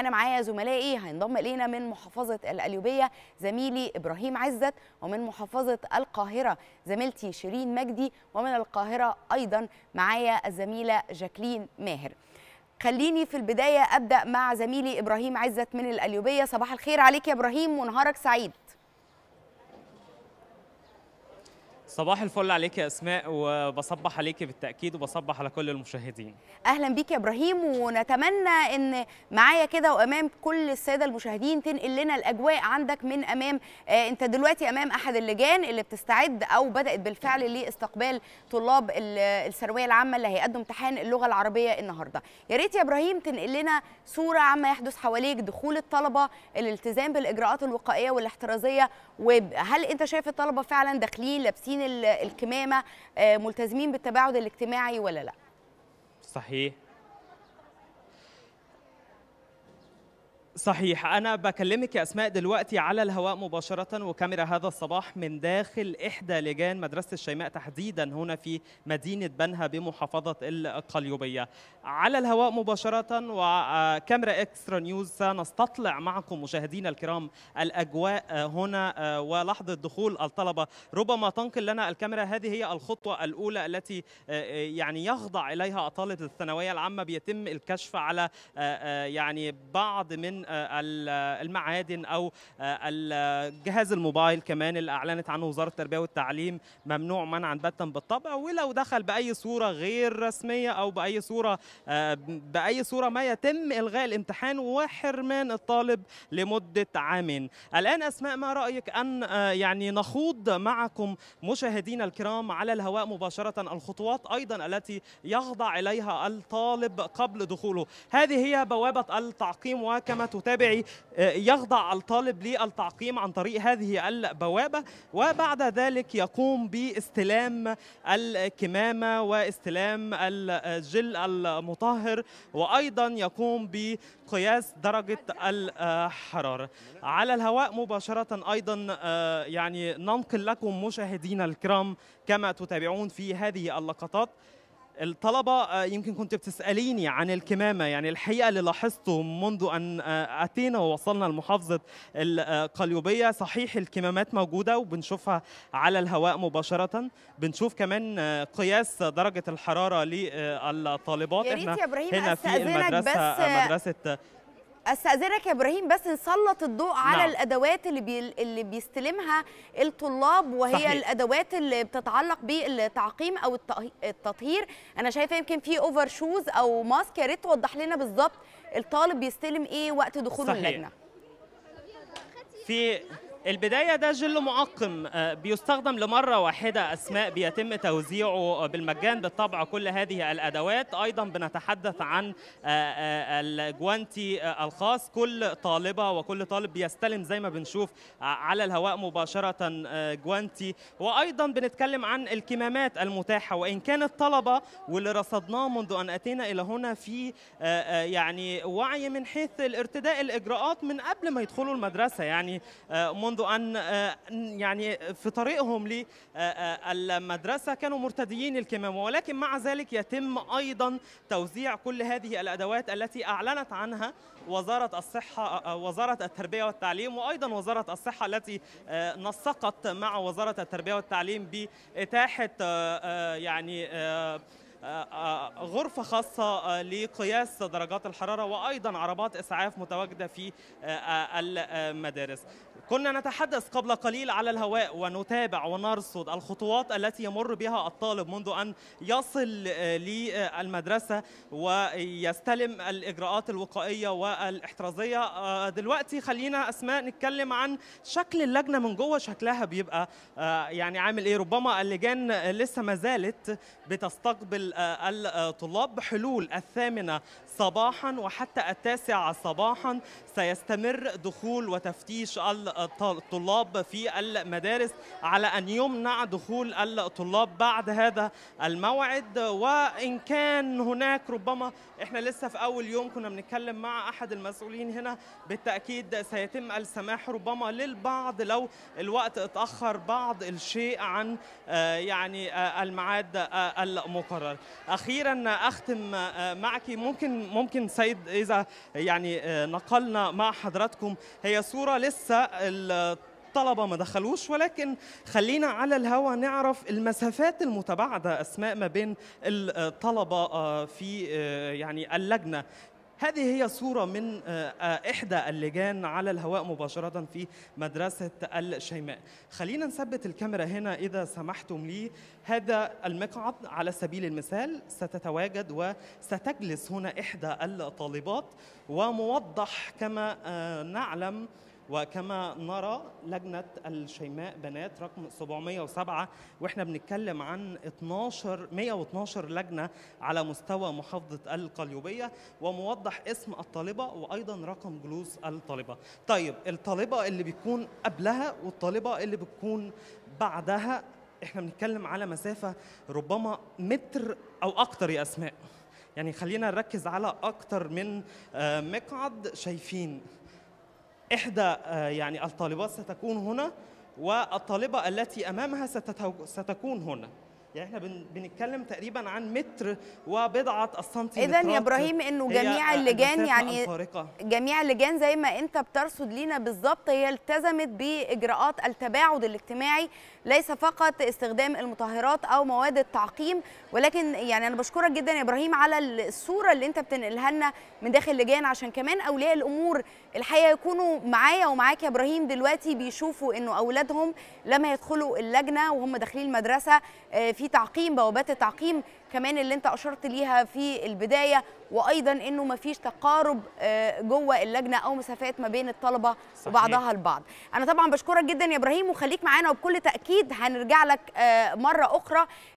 انا معايا زملائي هينضم الينا من محافظه القليوبيه زميلي ابراهيم عزت ومن محافظه القاهره زميلتي شيرين مجدي ومن القاهره ايضا معايا الزميله جاكلين ماهر خليني في البدايه ابدا مع زميلي ابراهيم عزت من القليوبيه صباح الخير عليك يا ابراهيم ونهارك سعيد صباح الفل عليك يا اسماء وبصبح عليك بالتاكيد وبصبح على كل المشاهدين اهلا بيك يا ابراهيم ونتمنى ان معايا كده وامام كل الساده المشاهدين تنقل لنا الاجواء عندك من امام آه انت دلوقتي امام احد اللجان اللي بتستعد او بدات بالفعل لاستقبال طلاب الثانويه العامه اللي هيقدموا امتحان اللغه العربيه النهارده يا ريت يا ابراهيم تنقل لنا صوره عما يحدث حواليك دخول الطلبه الالتزام بالاجراءات الوقائيه والاحترازيه وهل انت شايف الطلبه فعلا داخلين لابسين الكمامه آه، ملتزمين بالتباعد الاجتماعي ولا لا صحيح صحيح أنا بكلمك يا أسماء دلوقتي على الهواء مباشرة وكاميرا هذا الصباح من داخل إحدى لجان مدرسة الشيماء تحديدا هنا في مدينة بنها بمحافظة القليوبية على الهواء مباشرة وكاميرا إكسترا نيوز سنستطلع معكم مشاهدينا الكرام الأجواء هنا ولحظة دخول الطلبة ربما تنقل لنا الكاميرا هذه هي الخطوة الأولى التي يعني يخضع إليها أطالة الثانوية العامة بيتم الكشف على يعني بعض من آه، آه، المعادن او آه، الجهاز الموبايل كمان اللي اعلنت عنه وزاره التربيه والتعليم ممنوع منعا باتا بالطبع ولو دخل باي صوره غير رسميه او باي صوره باي صوره ما يتم الغاء الامتحان وحرمان الطالب لمده عام الان اسماء ما رايك ان يعني نخوض معكم مشاهدينا الكرام على الهواء مباشره الخطوات ايضا التي يخضع اليها الطالب قبل دخوله هذه هي بوابه التعقيم وكما تتابعي آه، يخضع الطالب للتعقيم عن طريق هذه البوابة وبعد ذلك يقوم باستلام الكمامة واستلام الجل المطهر وأيضا يقوم بقياس درجة الحرارة على الهواء مباشرة أيضا آه، يعني ننقل لكم مشاهدينا الكرام كما تتابعون في هذه اللقطات الطلبة آه، يمكن كنت بتسأليني عن الكمامة يعني الحقيقة اللي لاحظته منذ أن آه، أتينا ووصلنا لمحافظة القليوبية آه، صحيح الكمامات موجودة وبنشوفها على الهواء مباشرة بنشوف كمان قياس درجة الحرارة للطالبات يا ريت يا إبراهيم هنا في المدرسة بس مدرسة استاذنك يا ابراهيم بس نسلط الضوء نعم. على الادوات اللي بي... اللي بيستلمها الطلاب وهي صحيح. الادوات اللي بتتعلق بالتعقيم او التطهير انا شايفه يمكن في اوفر شوز او ماسك يا ريت توضح لنا بالظبط الطالب بيستلم ايه وقت دخوله اللجنه في البداية ده جل معقم آه، بيستخدم لمرة واحدة أسماء بيتم توزيعه بالمجان بالطبع كل هذه الأدوات أيضا بنتحدث عن آه، آه، الجوانتي الخاص كل طالبة وكل طالب بيستلم زي ما بنشوف على الهواء مباشرة جوانتي وأيضا بنتكلم عن الكمامات المتاحة وإن كان الطلبة واللي رصدناه منذ أن أتينا إلى هنا في يعني وعي من حيث الارتداء الإجراءات من قبل ما يدخلوا المدرسة يعني منذ ان آه، يعني في طريقهم للمدرسه آه، آه، كانوا مرتديين الكمامه ولكن مع ذلك يتم ايضا توزيع كل هذه الادوات التي اعلنت عنها وزاره الصحه وزاره التربيه والتعليم وايضا وزاره الصحه التي نسقت مع وزاره التربيه والتعليم باتاحه يعني غرفة خاصة لقياس درجات الحرارة وأيضا عربات إسعاف متواجدة في المدارس كنا نتحدث قبل قليل على الهواء ونتابع ونرصد الخطوات التي يمر بها الطالب منذ ان يصل آه، للمدرسه ويستلم الاجراءات الوقائيه والاحترازيه آه، دلوقتي خلينا اسماء نتكلم عن شكل اللجنه من جوه شكلها بيبقى آه، يعني عامل ايه ربما اللجان لسه ما زالت بتستقبل الطلاب بحلول الثامنه صباحا وحتى التاسعة صباحا سيستمر دخول وتفتيش الطلاب في المدارس على أن يمنع دخول الطلاب بعد هذا الموعد وإن كان هناك ربما إحنا لسه في أول يوم كنا بنتكلم مع أحد المسؤولين هنا بالتأكيد سيتم السماح ربما للبعض لو الوقت اتأخر بعض الشيء عن يعني الميعاد المقرر أخيرا أختم معك ممكن ممكن سيد اذا يعني آه، نقلنا مع حضراتكم هي صوره لسه الطلبة ما دخلوش ولكن خلينا على الهوا نعرف المسافات المتباعدة أسماء ما بين الطلبة آه، في آه، يعني اللجنة هذه هي صورة من آه، آه، إحدى اللجان على الهواء مباشرة في مدرسة الشيماء خلينا نثبت الكاميرا هنا إذا سمحتم لي هذا المقعد على سبيل المثال ستتواجد وستجلس هنا إحدى الطالبات وموضح كما آه، نعلم وكما نرى لجنة الشيماء بنات رقم 707 واحنا بنتكلم عن 12 112 لجنة على مستوى محافظة القليوبية وموضح اسم الطالبة وأيضا رقم جلوس الطالبة طيب الطالبة اللي بتكون قبلها والطالبة اللي بتكون بعدها احنا بنتكلم على مسافة ربما متر أو أكتر يا أسماء يعني خلينا نركز على أكتر من آه، مقعد شايفين إحدى آه، يعني الطالبات ستكون هنا والطالبة التي أمامها ستكون هنا يعني احنا بن... بنتكلم تقريبا عن متر وبضعه السنتي اذا يا ابراهيم انه جميع اللجان يعني الفارقة. جميع اللجان زي ما انت بترصد لينا بالظبط هي التزمت باجراءات التباعد الاجتماعي ليس فقط استخدام المطهرات او مواد التعقيم ولكن يعني انا بشكرك جدا يا ابراهيم على الصوره اللي انت بتنقلها لنا من داخل اللجان عشان كمان اولياء الامور الحقيقه يكونوا معايا ومعاك يا ابراهيم دلوقتي بيشوفوا انه اولادهم لما يدخلوا اللجنه وهم داخلين المدرسه آه، في في تعقيم بوابات التعقيم كمان اللي انت اشرت ليها في البدايه وايضا انه ما فيش تقارب آه، جوه اللجنه او مسافات ما بين الطلبه صحيح. وبعضها البعض انا طبعا بشكرك جدا يا ابراهيم وخليك معانا وبكل تاكيد هنرجع لك آه، مره اخرى